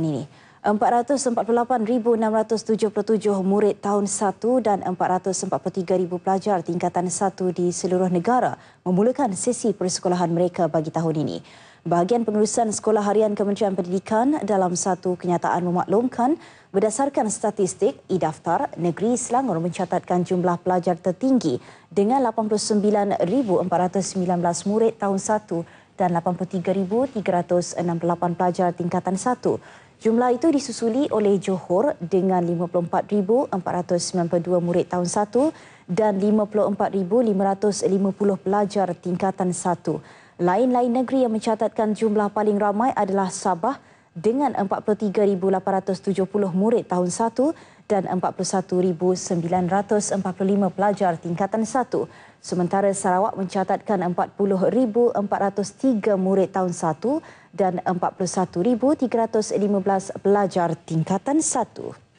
ini. 448,677 murid tahun 1 dan 443,000 pelajar tingkatan 1 di seluruh negara memulakan sesi persekolahan mereka bagi tahun ini. Bahagian Pengurusan Sekolah Harian Kementerian Pendidikan dalam satu kenyataan memaklumkan berdasarkan statistik e-daftar, Negeri Selangor mencatatkan jumlah pelajar tertinggi dengan 89,419 murid tahun 1 dan 83,368 pelajar tingkatan 1. Jumlah itu disusuli oleh Johor dengan 54,492 murid tahun 1 dan 54,550 pelajar tingkatan 1. Lain-lain negeri yang mencatatkan jumlah paling ramai adalah Sabah dengan 43,870 murid tahun 1 dan 41,945 pelajar tingkatan 1. Sementara Sarawak mencatatkan 40,403 murid tahun 1 dan 41,315 pelajar tingkatan 1.